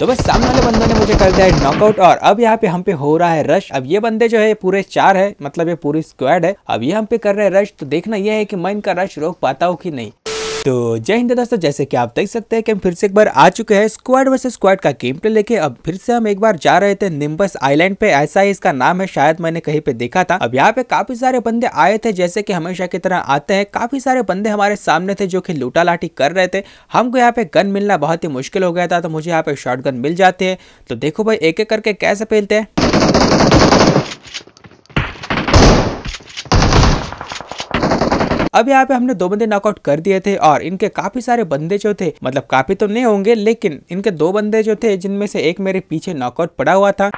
तो बस सामने वाले बंदे ने मुझे कर दिया है नॉकआउट और अब यहाँ पे हम पे हो रहा है रश अब ये बंदे जो है पूरे चार है मतलब ये पूरी स्क्वाड है अब ये हम पे कर रहे हैं रश तो देखना ये है कि मैं इनका रश रोक पाता हूँ कि नहीं तो जय हिंद दोस्तों जैसे कि आप देख सकते हैं कि हम फिर से एक बार आ चुके हैं स्क्वाड वर्सेस स्क्वाड का गेम प्ले लेके अब फिर से हम एक बार जा रहे थे निम्बस आइलैंड पे ऐसा ही इसका नाम है शायद मैंने कहीं पे देखा था अब यहाँ पे काफी सारे बंदे आए थे जैसे कि हमेशा की तरह आते हैं काफी सारे बंदे हमारे सामने थे जो की लूटा लाठी कर रहे थे हमको यहाँ पे गन मिलना बहुत ही मुश्किल हो गया था तो मुझे यहाँ पे शॉर्ट मिल जाते हैं तो देखो भाई एक एक करके कैसे फैलते हैं अब यहाँ पे हमने दो बंदे नॉकआउट कर दिए थे और इनके काफी सारे बंदे जो थे मतलब काफी तो नहीं होंगे लेकिन इनके दो बंदे जो थे जिनमें से एक मेरे पीछे नॉकआउट पड़ा हुआ था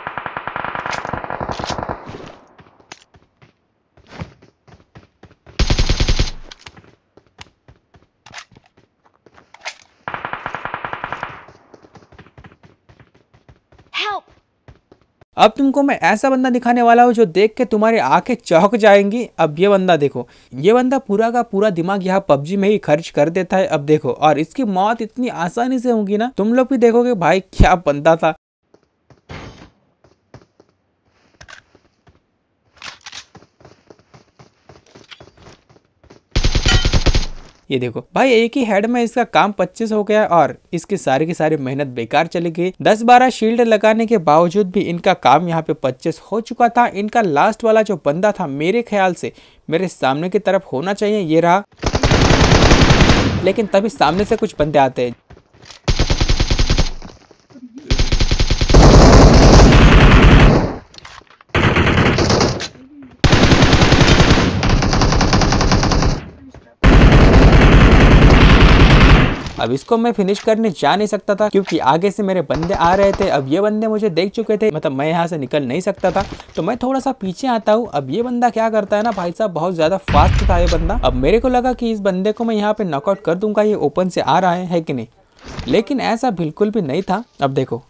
Help! अब तुमको मैं ऐसा बंदा दिखाने वाला हूँ जो देख के तुम्हारी आंखें चौक जाएंगी अब ये बंदा देखो ये बंदा पूरा का पूरा दिमाग यहाँ पबजी में ही खर्च कर देता है अब देखो और इसकी मौत इतनी आसानी से होगी ना तुम लोग भी देखोगे भाई क्या बंदा था ये देखो भाई एक ही हेड में इसका काम पच्चीस हो गया और इसकी सारी की सारी मेहनत बेकार चली गई दस बारह शील्ड लगाने के बावजूद भी इनका काम यहाँ पे पच्चीस हो चुका था इनका लास्ट वाला जो बंदा था मेरे ख्याल से मेरे सामने की तरफ होना चाहिए ये रहा लेकिन तभी सामने से कुछ बंदे आते हैं अब इसको मैं फिनिश करने जा नहीं सकता था क्योंकि आगे से मेरे बंदे आ रहे थे अब ये बंदे मुझे देख चुके थे मतलब मैं यहाँ से निकल नहीं सकता था तो मैं थोड़ा सा पीछे आता हूँ अब ये बंदा क्या करता है ना भाई साहब बहुत ज्यादा फास्ट था ये बंदा अब मेरे को लगा कि इस बंदे को मैं यहाँ पे नॉकआउट कर दूंगा ये ओपन से आ रहा है, है कि नहीं लेकिन ऐसा बिल्कुल भी नहीं था अब देखो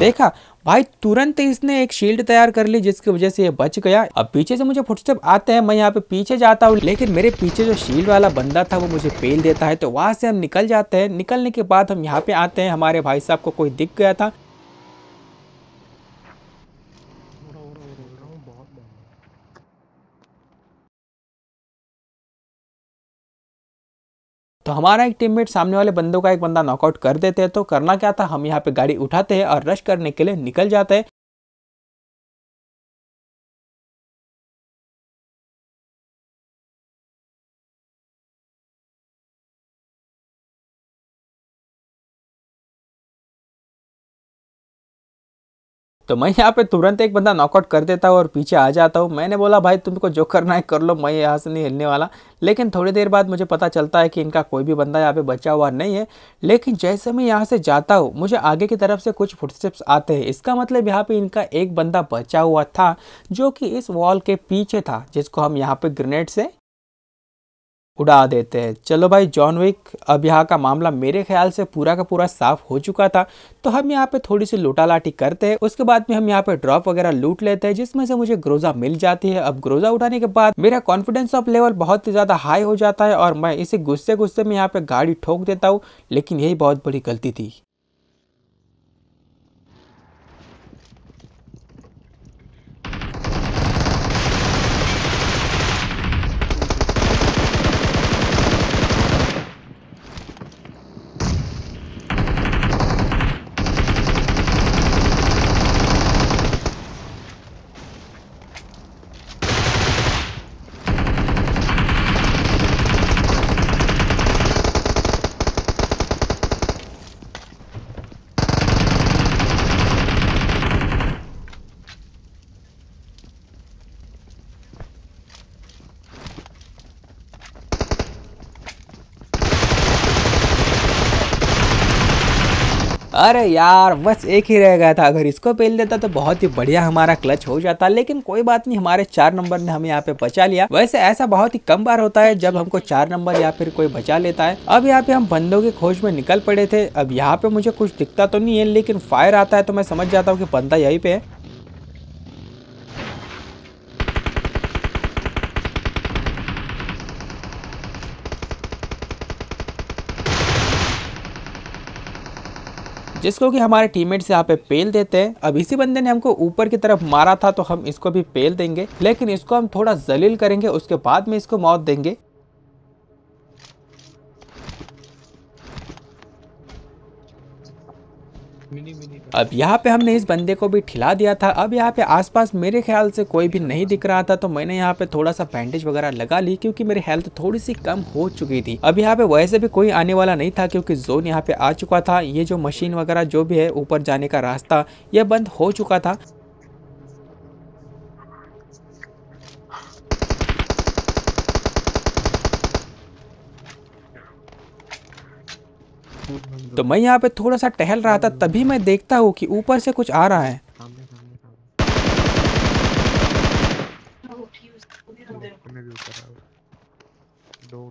देखा भाई तुरंत इसने एक शील्ड तैयार कर ली जिसकी वजह से ये बच गया अब पीछे से मुझे फुटस्टेप आते हैं मैं यहाँ पे पीछे जाता हूँ लेकिन मेरे पीछे जो शील्ड वाला बंदा था वो मुझे पेल देता है तो वहां से हम निकल जाते हैं निकलने के बाद हम यहाँ पे आते हैं हमारे भाई साहब को कोई दिख गया था तो हमारा एक टीममेट सामने वाले बंदों का एक बंदा नॉकआउट कर देते हैं तो करना क्या था हम यहाँ पे गाड़ी उठाते हैं और रश करने के लिए निकल जाते हैं तो मैं यहाँ पे तुरंत एक बंदा नॉकआउट कर देता हूँ और पीछे आ जाता हूँ मैंने बोला भाई तुमको जो करना है कर लो मैं यहाँ से नहीं हिलने वाला लेकिन थोड़ी देर बाद मुझे पता चलता है कि इनका कोई भी बंदा यहाँ पे बचा हुआ नहीं है लेकिन जैसे मैं यहाँ से जाता हूँ मुझे आगे की तरफ से कुछ फुटस्टेप्स आते हैं इसका मतलब यहाँ पर इनका एक बंदा बचा हुआ था जो कि इस वॉल के पीछे था जिसको हम यहाँ पर ग्रेनेड से उड़ा देते हैं चलो भाई जॉन विक अब यहाँ का मामला मेरे ख्याल से पूरा का पूरा साफ हो चुका था तो हम यहाँ पे थोड़ी सी लूटा लाटी करते हैं उसके बाद में हम यहाँ पे ड्रॉप वगैरह लूट लेते हैं जिसमें से मुझे ग्रोजा मिल जाती है अब ग्रोजा उठाने के बाद मेरा कॉन्फिडेंस ऑफ लेवल बहुत ही ज़्यादा हाई हो जाता है और मैं इसे गुस्से गुस्से में यहाँ पे गाड़ी ठोक देता हूँ लेकिन यही बहुत बड़ी गलती थी अरे यार बस एक ही रह गया था अगर इसको पहन देता तो बहुत ही बढ़िया हमारा क्लच हो जाता लेकिन कोई बात नहीं हमारे चार नंबर ने हमें यहाँ पे बचा लिया वैसे ऐसा बहुत ही कम बार होता है जब हमको चार नंबर या फिर कोई बचा लेता है अब यहाँ पे हम बंदों की खोज में निकल पड़े थे अब यहाँ पे मुझे कुछ दिखता तो नहीं है लेकिन फायर आता है तो मैं समझ जाता हूँ की बंदा यही पे है जिसको कि हमारे से यहाँ पे पेल देते हैं अब इसी बंदे ने हमको ऊपर की तरफ मारा था तो हम इसको भी पेल देंगे लेकिन इसको हम थोड़ा जलील करेंगे उसके बाद में इसको मौत देंगे अब यहाँ पे हमने इस बंदे को भी ठिला दिया था अब यहाँ पे आसपास मेरे ख्याल से कोई भी नहीं दिख रहा था तो मैंने यहाँ पे थोड़ा सा बैंडेज वगैरह लगा ली क्योंकि मेरी हेल्थ थोड़ी सी कम हो चुकी थी अब यहाँ पे वैसे भी कोई आने वाला नहीं था क्योंकि जोन यहाँ पे आ चुका था ये जो मशीन वगैरह जो भी है ऊपर जाने का रास्ता यह बंद हो चुका था तो मैं यहाँ पे थोड़ा सा टहल रहा था तभी मैं देखता हूँ कि ऊपर से कुछ आ रहा है दो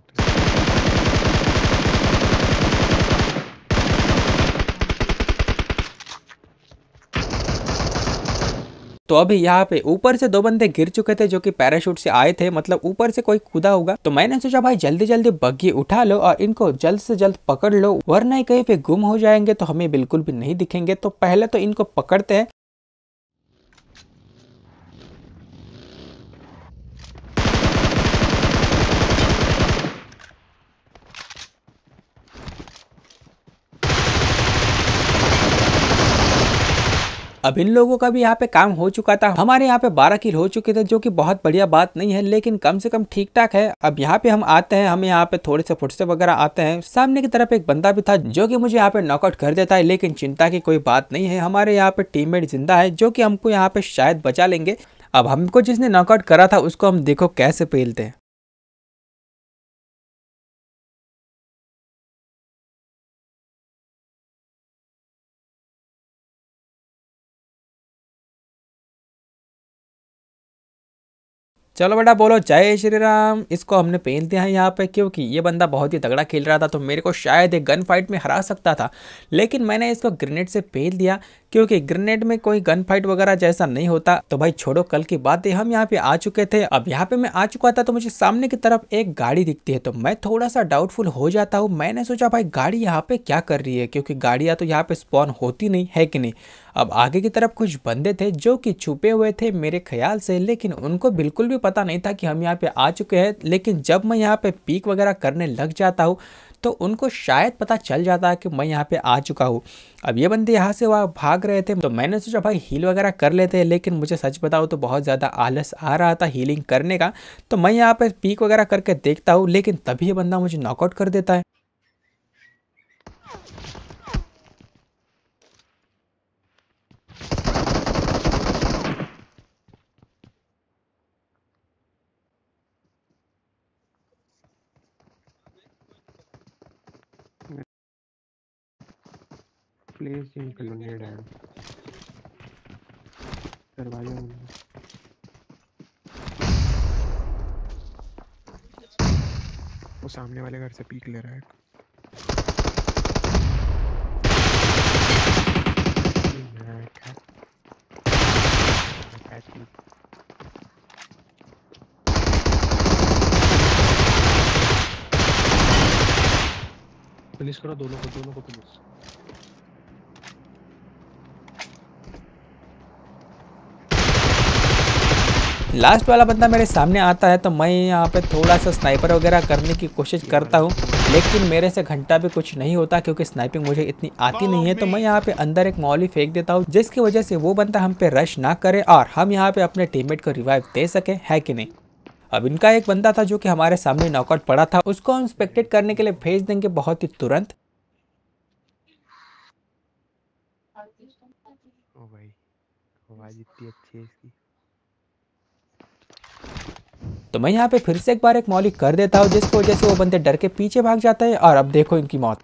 तो अभी यहाँ पे ऊपर से दो बंदे गिर चुके थे जो कि पैराशूट से आए थे मतलब ऊपर से कोई कूदा होगा तो मैंने सोचा भाई जल्दी जल्दी बग्घी उठा लो और इनको जल्द से जल्द पकड़ लो वरना कहीं पे गुम हो जाएंगे तो हमें बिल्कुल भी नहीं दिखेंगे तो पहले तो इनको पकड़ते हैं अब इन लोगों का भी यहाँ पे काम हो चुका था हमारे यहाँ पे बारह किल हो चुके थे जो कि बहुत बढ़िया बात नहीं है लेकिन कम से कम ठीक ठाक है अब यहाँ पे हम आते हैं हम यहाँ पे थोड़े से फुटसे वगैरह आते हैं सामने की तरफ एक बंदा भी था जो कि मुझे यहाँ पे नॉकआउट कर देता है लेकिन चिंता की कोई बात नहीं है हमारे यहाँ पे टीममेट जिंदा है जो कि हमको यहाँ पे शायद बचा लेंगे अब हमको जिसने नॉकआउट करा था उसको हम देखो कैसे पेलते हैं चलो बेटा बोलो जय श्री राम इसको हमने पहन दिया है यहाँ पे क्योंकि ये बंदा बहुत ही तगड़ा खेल रहा था तो मेरे को शायद एक गन फाइट में हरा सकता था लेकिन मैंने इसको ग्रेनेड से पहन दिया क्योंकि ग्रेनेड में कोई गन फाइट वगैरह जैसा नहीं होता तो भाई छोड़ो कल की बात है हम यहाँ पे आ चुके थे अब यहाँ पे मैं आ चुका था तो मुझे सामने की तरफ एक गाड़ी दिखती है तो मैं थोड़ा सा डाउटफुल हो जाता हूँ मैंने सोचा भाई गाड़ी यहाँ पे क्या कर रही है क्योंकि गाड़ियाँ तो यहाँ पे स्पॉन होती नहीं है कि नहीं अब आगे की तरफ कुछ बंदे थे जो कि छुपे हुए थे मेरे ख्याल से लेकिन उनको बिल्कुल भी पता नहीं था कि हम यहाँ पे आ चुके हैं लेकिन जब मैं यहाँ पे पीक वगैरह करने लग जाता हूँ तो उनको शायद पता चल जाता है कि मैं यहाँ पे आ चुका हूँ अब ये बंदे यहाँ से वहाँ भाग रहे थे तो मैंने सोचा भाई हील वगैरह कर लेते हैं लेकिन मुझे सच बताओ तो बहुत ज़्यादा आलस आ रहा था हीलिंग करने का तो मैं यहाँ पर पीक वगैरह करके देखता हूँ लेकिन तभी ये बंदा मुझे नॉकआउट कर देता है place in colonial dam survive only वो सामने वाले घर से पीक ले रहा है पुलिस करो दोनों को दोनों को पुलिस लास्ट वाला बंदा मेरे सामने आता है तो मैं यहाँ पे थोड़ा सा स्नाइपर वगैरह करने की कोशिश करता हूँ लेकिन मेरे से घंटा भी कुछ नहीं होता क्योंकि स्नाइपिंग मुझे इतनी आती नहीं है तो मैं यहाँ पे अंदर एक मॉली फेंक देता हूँ जिसकी वजह से वो बंदा हम पे रश ना करे और हम यहाँ पे अपने टीम को रिवाइव दे सके है कि नहीं अब इनका एक बंदा था जो कि हमारे सामने नॉकआउट पड़ा था उसको हम स्पेक्टेड करने के लिए भेज देंगे बहुत ही तुरंत ओ भाई तो मैं यहाँ पे फिर से एक बार एक मौलिक कर देता हूँ जिसकी वजह से वो बंदे डर के पीछे भाग जाते हैं और अब देखो इनकी मौत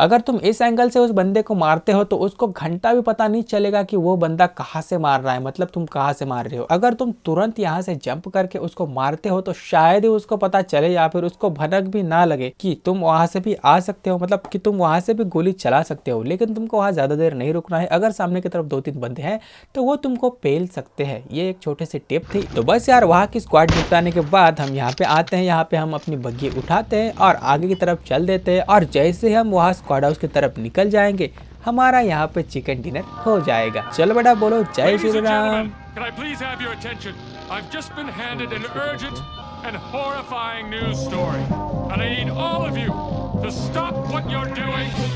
अगर तुम इस एंगल से उस बंदे को मारते हो तो उसको घंटा भी पता नहीं चलेगा कि वो बंदा कहाँ से मार रहा है मतलब तुम कहाँ से मार रहे हो अगर तुम तुरंत यहाँ से जंप करके उसको मारते हो तो शायद ही उसको पता चले या फिर उसको भनक भी ना लगे कि तुम वहाँ से भी आ सकते हो मतलब कि तुम वहाँ से भी गोली चला सकते हो लेकिन तुमको वहाँ ज़्यादा देर नहीं रुकना है अगर सामने की तरफ दो तीन बंदे हैं तो वो तुमको पेल सकते हैं ये एक छोटे से टिप थी तो बस यार वहाँ की स्क्वाड निपटाने के बाद हम यहाँ पे आते हैं यहाँ पे हम अपनी बग्घी उठाते हैं और आगे की तरफ चल देते हैं और जैसे हम वहाँ स्क्वाड हाउस की तरफ निकल जाएंगे हमारा यहाँ पे चिकन डिनर हो जाएगा चल बड़ा बोलो जय Shri Ram and horrifying news story, and I need all of you to stop what you're doing